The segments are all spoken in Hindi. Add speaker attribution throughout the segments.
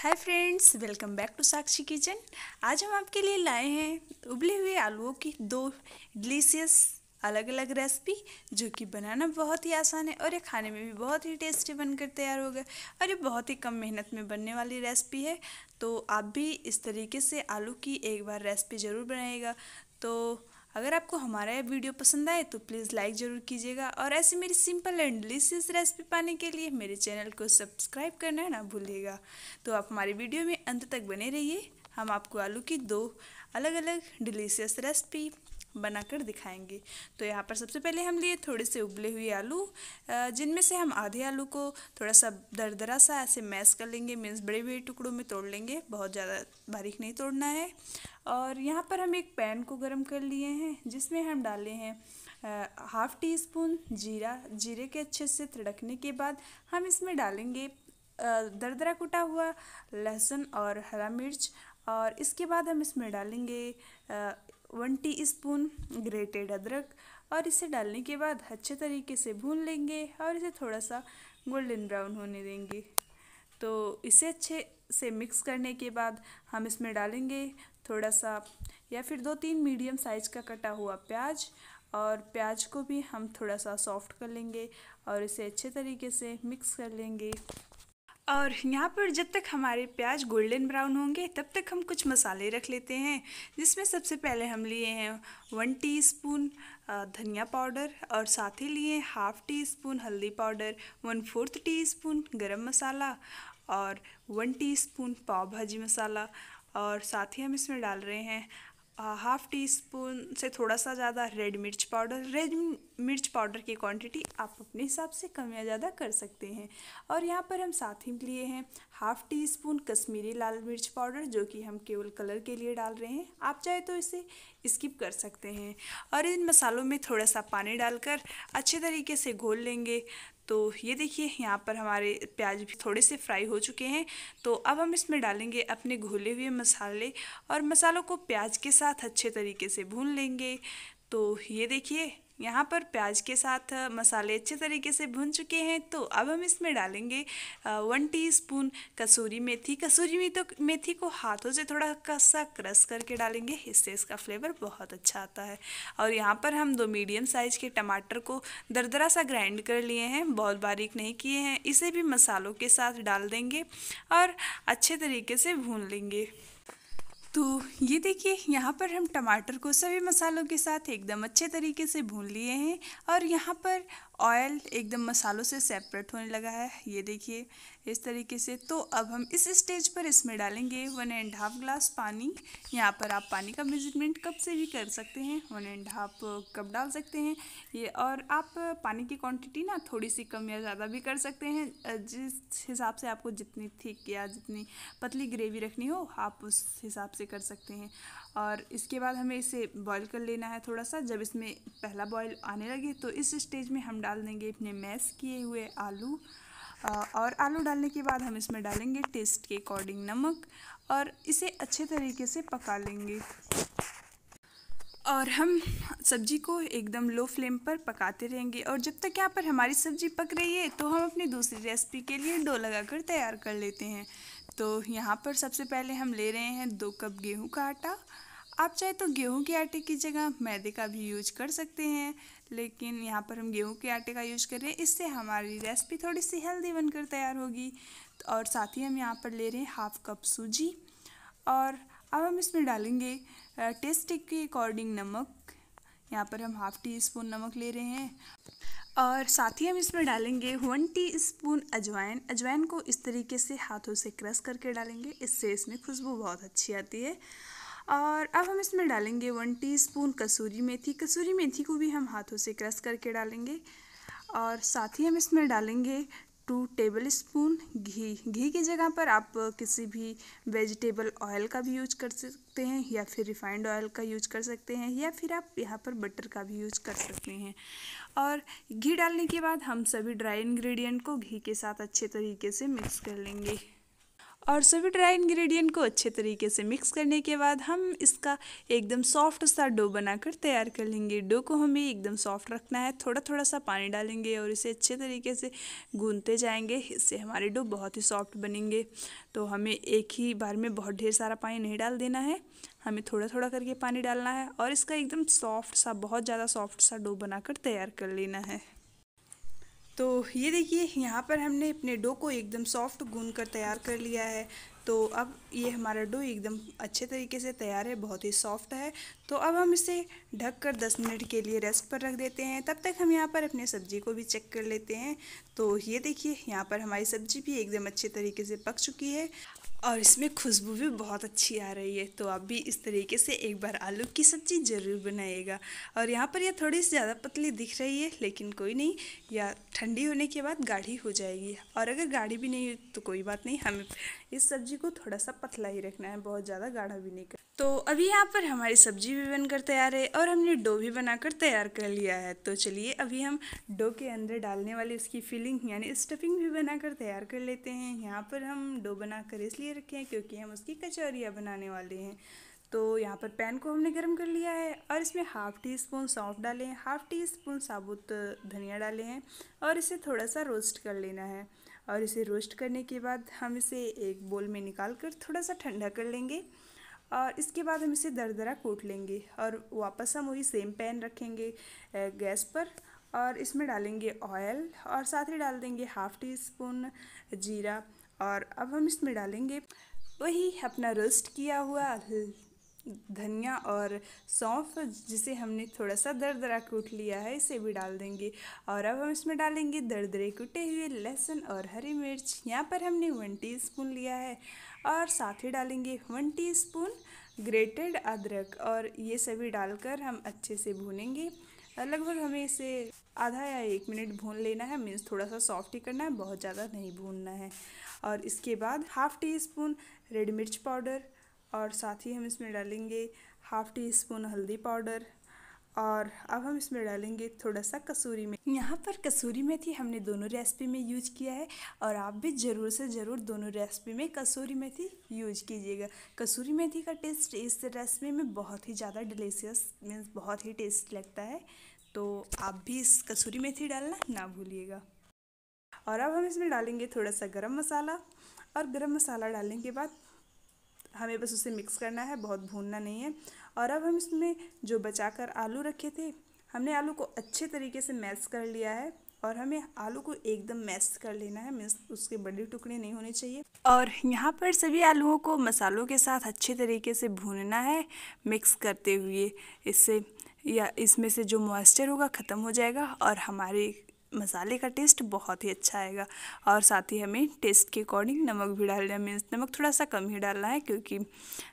Speaker 1: hi friends welcome back to Sakshi kitchen आज हम आपके लिए लाए हैं उबले हुए आलूओं की दो डिलीशियस अलग अलग रेसिपी जो कि बनाना बहुत ही आसान है और ये खाने में भी बहुत ही टेस्टी बनकर तैयार होगा और ये बहुत ही कम मेहनत में बनने वाली रेसिपी है तो आप भी इस तरीके से आलू की एक बार रेसिपी ज़रूर बनाएगा तो अगर आपको हमारा यह वीडियो पसंद आए तो प्लीज़ लाइक ज़रूर कीजिएगा और ऐसे मेरी सिंपल एंड डिलीशियस रेसिपी पाने के लिए मेरे चैनल को सब्सक्राइब करना ना भूलिएगा तो आप हमारी वीडियो में अंत तक बने रहिए हम आपको आलू की दो अलग अलग डिलीशियस रेसिपी बनाकर दिखाएंगे तो यहाँ पर सबसे पहले हम लिए थोड़े से उबले हुए आलू जिनमें से हम आधे आलू को थोड़ा सा दरदरा सा ऐसे मैश कर लेंगे मीन्स बड़े बड़े टुकड़ों में तोड़ लेंगे बहुत ज़्यादा बारीक नहीं तोड़ना है और यहाँ पर हम एक पैन को गर्म कर लिए हैं जिसमें हम डाले हैं हाफ़ टी स्पून जीरा जीरे के अच्छे से तड़कने के बाद हम इसमें डालेंगे दरदरा कुटा हुआ लहसुन और हरा मिर्च और इसके बाद हम इसमें डालेंगे वन टी स्पून ग्रेटेड अदरक और इसे डालने के बाद अच्छे तरीके से भून लेंगे और इसे थोड़ा सा गोल्डन ब्राउन होने देंगे तो इसे अच्छे से मिक्स करने के बाद हम इसमें डालेंगे थोड़ा सा या फिर दो तीन मीडियम साइज़ का कटा हुआ प्याज और प्याज को भी हम थोड़ा सा सॉफ्ट कर लेंगे और इसे अच्छे तरीके से मिक्स कर लेंगे और यहाँ पर जब तक हमारे प्याज गोल्डन ब्राउन होंगे तब तक हम कुछ मसाले रख लेते हैं जिसमें सबसे पहले हम लिए हैं वन टीस्पून धनिया पाउडर और साथ ही लिए हाफ़ टी स्पून हल्दी powder one fourth teaspoon गर्म मसाला और वन टीस्पून पाव भाजी मसाला और साथ ही हम इसमें डाल रहे हैं हाफ़ टी स्पून से थोड़ा सा ज़्यादा रेड मिर्च पाउडर रेड मिर्च पाउडर की क्वांटिटी आप अपने हिसाब से कम या ज़्यादा कर सकते हैं और यहाँ पर हम साथ ही लिए हैं हाफ़ टी स्पून कश्मीरी लाल मिर्च पाउडर जो कि हम केवल कलर के लिए डाल रहे हैं आप चाहे तो इसे स्किप कर सकते हैं और इन मसालों में थोड़ा सा पानी डालकर अच्छे तरीके से घोल लेंगे तो ये देखिए यहाँ पर हमारे प्याज भी थोड़े से फ्राई हो चुके हैं तो अब हम इसमें डालेंगे अपने घोले हुए मसाले और मसालों को प्याज के साथ अच्छे तरीके से भून लेंगे तो ये देखिए यहाँ पर प्याज के साथ मसाले अच्छे तरीके से भुन चुके हैं तो अब हम इसमें डालेंगे वन टीस्पून कसूरी मेथी कसूरी मेथी तो मेथी को हाथों से थोड़ा कसा क्रस करके डालेंगे इससे इसका फ्लेवर बहुत अच्छा आता है और यहाँ पर हम दो मीडियम साइज़ के टमाटर को दरदरा सा ग्राइंड कर लिए हैं बहुत बारीक नहीं किए हैं इसे भी मसालों के साथ डाल देंगे और अच्छे तरीके से भून लेंगे तो ये देखिए यहाँ पर हम टमाटर को सभी मसालों के साथ एकदम अच्छे तरीके से भून लिए हैं और यहाँ पर ऑयल एकदम मसालों से सेपरेट होने लगा है ये देखिए इस तरीके से तो अब हम इस स्टेज पर इसमें डालेंगे वन एंड हाफ ग्लास पानी यहाँ पर आप पानी का मेजरमेंट कप से भी कर सकते हैं वन एंड हाफ कप डाल सकते हैं ये और आप पानी की क्वांटिटी ना थोड़ी सी कम या ज़्यादा भी कर सकते हैं जिस हिसाब से आपको जितनी थिक या जितनी पतली ग्रेवी रखनी हो आप उस हिसाब से कर सकते हैं और इसके बाद हमें इसे बॉयल कर लेना है थोड़ा सा जब इसमें पहला बॉयल आने लगे तो इस स्टेज में हम डाल देंगे अपने मैस किए हुए आलू और आलू डालने के बाद हम इसमें डालेंगे टेस्ट के अकॉर्डिंग नमक और इसे अच्छे तरीके से पका लेंगे और हम सब्जी को एकदम लो फ्लेम पर पकाते रहेंगे और जब तक यहाँ पर हमारी सब्जी पक रही है तो हम अपनी दूसरी रेसिपी के लिए डो लगाकर तैयार कर लेते हैं तो यहाँ पर सबसे पहले हम ले रहे हैं दो कप गेहूं का आटा आप चाहे तो गेहूं के आटे की जगह मैदे का भी यूज कर सकते हैं लेकिन यहाँ पर हम गेहूं के आटे का यूज कर रहे हैं इससे हमारी रेसिपी थोड़ी सी हेल्दी बनकर तैयार होगी और साथ ही हम यहाँ पर ले रहे हैं हाफ़ कप सूजी और अब हम इसमें डालेंगे टेस्ट के अकॉर्डिंग नमक यहाँ पर हम हाफ़ टी स्पून नमक ले रहे हैं और साथ ही हम इसमें डालेंगे वन टी स्पून अजवाइन अजवाइन को इस तरीके से हाथों से क्रश करके डालेंगे इससे इसमें खुशबू बहुत अच्छी आती है और अब हम इसमें डालेंगे वन टीस्पून कसूरी मेथी कसूरी मेथी को भी हम हाथों से क्रश करके डालेंगे और साथ ही हम इसमें डालेंगे टू टेबल स्पून घी घी की जगह पर आप किसी भी वेजिटेबल ऑयल का भी यूज कर सकते हैं या फिर रिफाइंड ऑयल का यूज कर सकते हैं या फिर आप यहाँ पर बटर का भी यूज कर सकते हैं और घी डालने के बाद हम सभी ड्राई इंग्रेडिएंट को घी के साथ अच्छे तरीके से मिक्स कर लेंगे और सभी ड्राई इंग्रेडिएंट को अच्छे तरीके से मिक्स करने के बाद हम इसका एकदम सॉफ्ट सा डो बनाकर तैयार कर लेंगे डो को हमें एकदम सॉफ्ट रखना है थोड़ा थोड़ा सा पानी डालेंगे और इसे अच्छे तरीके से गूंदते जाएंगे इससे हमारे डो बहुत ही सॉफ्ट बनेंगे तो हमें एक ही बार में बहुत ढेर सारा पानी नहीं डाल देना है हमें थोड़ा थोड़ा करके पानी डालना है और इसका एकदम सॉफ्ट सा बहुत ज़्यादा सॉफ्ट सा डो बनाकर तैयार कर लेना है तो ये देखिए यहाँ पर हमने अपने डो को एकदम सॉफ्ट गून कर तैयार कर लिया है तो अब ये हमारा डो एकदम अच्छे तरीके से तैयार है बहुत ही सॉफ्ट है तो अब हम इसे ढक कर दस मिनट के लिए रेस्ट पर रख देते हैं तब तक हम यहाँ पर अपने सब्जी को भी चेक कर लेते हैं तो ये देखिए यहाँ पर हमारी सब्जी भी एकदम अच्छे तरीके से पक चुकी है और इसमें खुशबू भी बहुत अच्छी आ रही है तो आप भी इस तरीके से एक बार आलू की सब्ज़ी ज़रूर बनाइएगा और यहाँ पर यह थोड़ी सी ज़्यादा पतली दिख रही है लेकिन कोई नहीं या ठंडी होने के बाद गाढ़ी हो जाएगी और अगर गाढ़ी भी नहीं तो कोई बात नहीं हमें इस सब्ज़ी को थोड़ा सा पतला ही रखना है बहुत ज़्यादा गाढ़ा भी नहीं कर तो अभी यहाँ पर हमारी सब्जी भी बनकर तैयार है और हमने डो भी बनाकर तैयार कर लिया है तो चलिए अभी हम डो के अंदर डालने वाली उसकी फिलिंग फिलिंग यानी स्टफिंग भी बनाकर तैयार कर लेते हैं यहाँ पर हम डो बनाकर इसलिए रखे हैं क्योंकि हम उसकी कचौरियाँ बनाने वाले हैं तो यहाँ पर पैन को हमने गर्म कर लिया है और इसमें हाफ़ टी स्पून सौंफ डाले हैं हाफ़ टी स्पून साबुत धनिया डाले हैं और इसे थोड़ा सा रोस्ट कर लेना है और इसे रोस्ट करने के बाद हम इसे एक बोल में निकाल कर थोड़ा सा ठंडा कर लेंगे और इसके बाद हम इसे दरदरा कूट लेंगे और वापस हम वही सेम पैन रखेंगे गैस पर और इसमें डालेंगे ऑयल और साथ ही डाल देंगे हाफ़ टी स्पून जीरा और अब हम इसमें डालेंगे वही अपना रोस्ट किया हुआ धनिया और सौंफ जिसे हमने थोड़ा सा दरदरा कूट लिया है इसे भी डाल देंगे और अब हम इसमें डालेंगे दरदरे कूटे हुए लहसुन और हरी मिर्च यहाँ पर हमने वन टीस्पून लिया है और साथ ही डालेंगे वन टीस्पून ग्रेटेड अदरक और ये सभी डालकर हम अच्छे से भूनेंगे लगभग हमें इसे आधा या एक मिनट भून लेना है मीन्स थोड़ा सा सॉफ्ट ही करना है बहुत ज़्यादा नहीं भूनना है और इसके बाद हाफ़ टी स्पून रेड मिर्च पाउडर और साथ ही हम इसमें डालेंगे हाफ़ टी स्पून हल्दी पाउडर और अब हम इसमें डालेंगे थोड़ा सा कसूरी मेथी यहाँ पर कसूरी मेथी हमने दोनों रेसिपी में यूज किया है और आप भी ज़रूर से ज़रूर दोनों रेसिपी में कसूरी मेथी यूज कीजिएगा कसूरी मेथी का टेस्ट इस रेसिपी में बहुत ही ज़्यादा डिलीशियस मीन्स बहुत ही टेस्ट लगता है तो आप भी इस कसूरी मेथी डालना ना भूलिएगा और अब हम इसमें डालेंगे थोड़ा सा गरम मसाला और गरम मसाला डालने के बाद हमें बस उसे मिक्स करना है बहुत भूनना नहीं है और अब हम इसमें जो बचा कर आलू रखे थे हमने आलू को अच्छे तरीके से मैश कर लिया है और हमें आलू को एकदम मैश कर लेना है मीन्स उसके बड़े टुकड़े नहीं होने चाहिए और यहाँ पर सभी आलूओं को मसालों के साथ अच्छे तरीके से भूनना है मिक्स करते हुए इससे या इसमें से जो मॉइस्चर होगा ख़त्म हो जाएगा और हमारे मसाले का टेस्ट बहुत ही अच्छा आएगा और साथ ही हमें टेस्ट के अकॉर्डिंग नमक भी डालना मीन्स नमक थोड़ा सा कम ही डालना है क्योंकि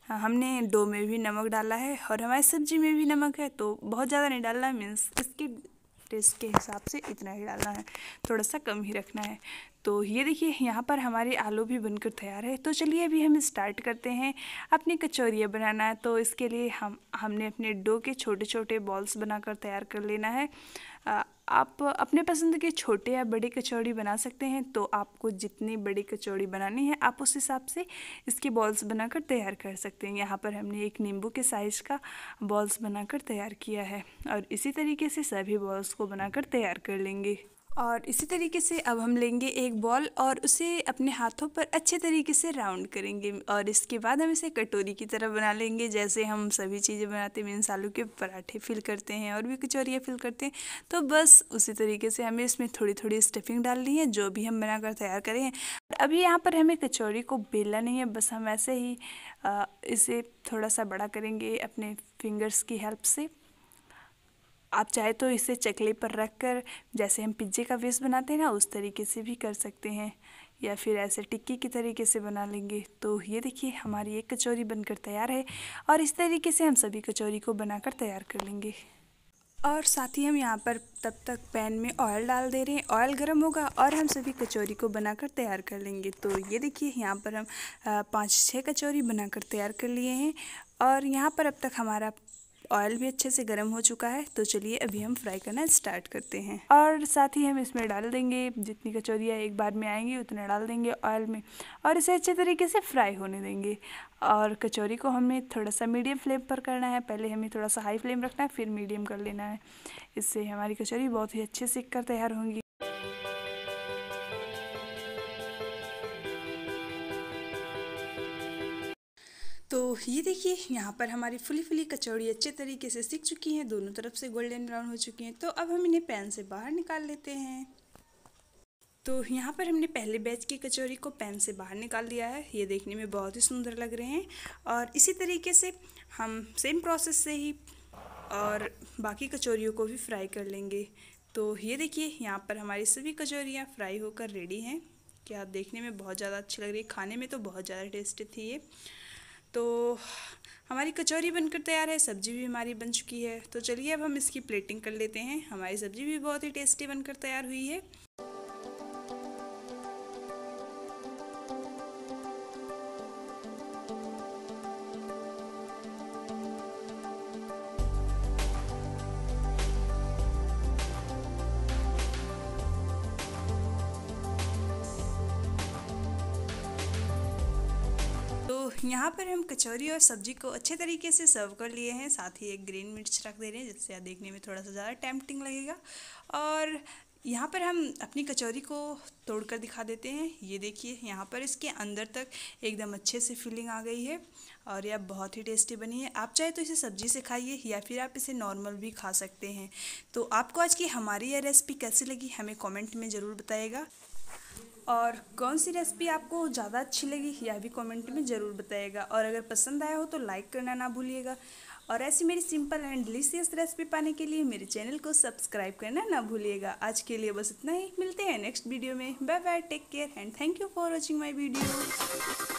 Speaker 1: हमने डो में भी नमक डाला है और हमारी सब्ज़ी में भी नमक है तो बहुत ज़्यादा नहीं डालना मीन्स इस टेस्ट के हिसाब से इतना ही डालना है थोड़ा सा कम ही रखना है तो ये देखिए यहाँ पर हमारे आलू भी बनकर तैयार है तो चलिए अभी हम स्टार्ट करते हैं अपनी कचौरियाँ बनाना है तो इसके लिए हम हमने अपने डो के छोटे छोटे बॉल्स बनाकर तैयार कर लेना है आप अपने पसंद के छोटे या बड़े कचौड़ी बना सकते हैं तो आपको जितनी बड़ी कचौड़ी बनानी है आप उस हिसाब से इसके बॉल्स बनाकर तैयार कर सकते हैं यहाँ पर हमने एक नींबू के साइज़ का बॉल्स बनाकर तैयार किया है और इसी तरीके से सभी बॉल्स को बनाकर तैयार कर लेंगे और इसी तरीके से अब हम लेंगे एक बॉल और उसे अपने हाथों पर अच्छे तरीके से राउंड करेंगे और इसके बाद हम इसे कटोरी की तरह बना लेंगे जैसे हम सभी चीज़ें बनाते हैं मीन्स आलू के पराठे फिल करते हैं और भी कचौरियाँ फिल करते हैं तो बस उसी तरीके से हमें इसमें थोड़ी थोड़ी स्टफिंग डालनी है जो भी हम बनाकर तैयार करें अभी यहाँ पर हमें कचौरी को बेलना नहीं है बस हम ऐसे ही इसे थोड़ा सा बड़ा करेंगे अपने फिंगर्स की हेल्प से आप चाहे तो इसे चकले पर रख कर जैसे हम पिज्जे का वेस्ट बनाते हैं ना उस तरीके से भी कर सकते हैं या फिर ऐसे टिक्की की तरीके से बना लेंगे तो ये देखिए हमारी एक कचौरी बनकर तैयार है और इस तरीके से हम सभी कचौरी को बनाकर तैयार कर लेंगे और साथ ही हम यहाँ पर तब तक पैन में ऑयल डाल दे रहे हैं ऑयल गर्म होगा और हम सभी कचौरी को बनाकर तैयार कर लेंगे तो ये देखिए यहाँ पर हम पाँच छः कचौरी बनाकर तैयार कर लिए हैं और यहाँ पर अब तक हमारा ऑयल भी अच्छे से गर्म हो चुका है तो चलिए अभी हम फ्राई करना स्टार्ट करते हैं और साथ ही हम इसमें डाल देंगे जितनी कचौरियाँ एक बार में आएंगी उतना डाल देंगे ऑयल में और इसे अच्छे तरीके से फ्राई होने देंगे और कचौरी को हमें थोड़ा सा मीडियम फ्लेम पर करना है पहले हमें थोड़ा सा हाई फ्लेम रखना है फिर मीडियम कर लेना है इससे हमारी कचौरी बहुत ही अच्छे से कर तैयार होंगी तो ये देखिए यहाँ पर हमारी फुली फुली कचौड़ी अच्छे तरीके से सीख चुकी हैं दोनों तरफ से गोल्डन ब्राउन हो चुकी हैं तो अब हम इन्हें पैन से बाहर निकाल लेते हैं तो यहाँ पर हमने पहले बैच की कचौरी को पैन से बाहर निकाल दिया है ये देखने में बहुत ही सुंदर लग रहे हैं और इसी तरीके से हम सेम प्रोसेस से ही और बाकी कचौरियों को भी फ्राई कर लेंगे तो ये देखिए यहाँ पर हमारी सभी कचौरियाँ फ्राई होकर रेडी हैं क्या देखने में बहुत ज़्यादा अच्छी लग रही है खाने में तो बहुत ज़्यादा टेस्टी थी ये तो हमारी कचौरी बनकर तैयार है सब्जी भी हमारी बन चुकी है तो चलिए अब हम इसकी प्लेटिंग कर लेते हैं हमारी सब्जी भी बहुत ही टेस्टी बनकर तैयार हुई है यहाँ पर हम कचौरी और सब्जी को अच्छे तरीके से सर्व कर लिए हैं साथ ही एक ग्रीन मिर्च रख दे रहे हैं जिससे देखने में थोड़ा सा ज़्यादा टेम्पटिंग लगेगा और यहाँ पर हम अपनी कचौरी को तोड़ कर दिखा देते हैं ये देखिए यहाँ पर इसके अंदर तक एकदम अच्छे से फीलिंग आ गई है और यह बहुत ही टेस्टी बनी है आप चाहे तो इसे सब्जी से खाइए या फिर आप इसे नॉर्मल भी खा सकते हैं तो आपको आज की हमारी यह रेसिपी कैसी लगी हमें कमेंट में ज़रूर बताइएगा और कौन सी रेसिपी आपको ज़्यादा अच्छी लगी यह भी कमेंट में ज़रूर बताइएगा और अगर पसंद आया हो तो लाइक करना ना भूलिएगा और ऐसी मेरी सिंपल एंड डिलीशियस रेसिपी पाने के लिए मेरे चैनल को सब्सक्राइब करना ना भूलिएगा आज के लिए बस इतना ही मिलते हैं नेक्स्ट वीडियो में bye bye take care and thank you for watching my video